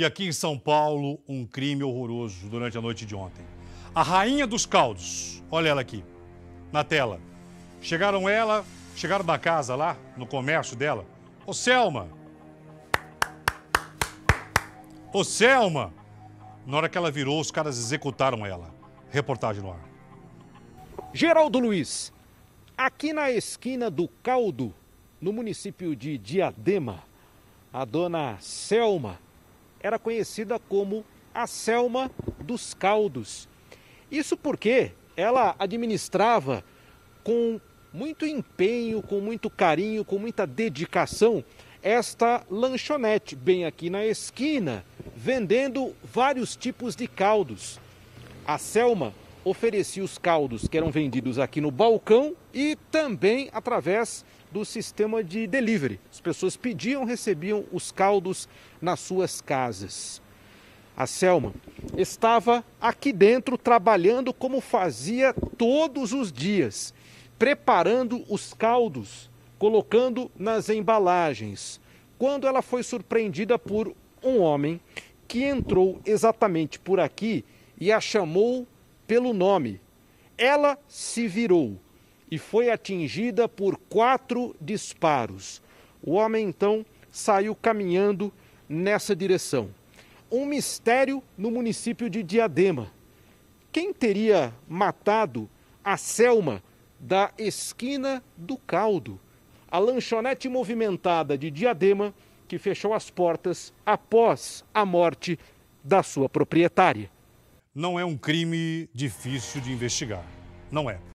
E aqui em São Paulo, um crime horroroso durante a noite de ontem. A rainha dos caldos, olha ela aqui, na tela. Chegaram ela, chegaram na casa lá, no comércio dela. Ô Selma! Ô Selma! Na hora que ela virou, os caras executaram ela. Reportagem no ar. Geraldo Luiz, aqui na esquina do Caldo, no município de Diadema, a dona Selma era conhecida como a Selma dos Caldos. Isso porque ela administrava com muito empenho, com muito carinho, com muita dedicação esta lanchonete bem aqui na esquina, vendendo vários tipos de caldos. A Selma oferecia os caldos que eram vendidos aqui no balcão e também através do sistema de delivery. As pessoas pediam, recebiam os caldos nas suas casas. A Selma estava aqui dentro trabalhando como fazia todos os dias, preparando os caldos, colocando nas embalagens. Quando ela foi surpreendida por um homem que entrou exatamente por aqui e a chamou pelo nome. Ela se virou e foi atingida por quatro disparos. O homem então saiu caminhando nessa direção. Um mistério no município de Diadema. Quem teria matado a Selma da esquina do Caldo? A lanchonete movimentada de Diadema que fechou as portas após a morte da sua proprietária não é um crime difícil de investigar. Não é.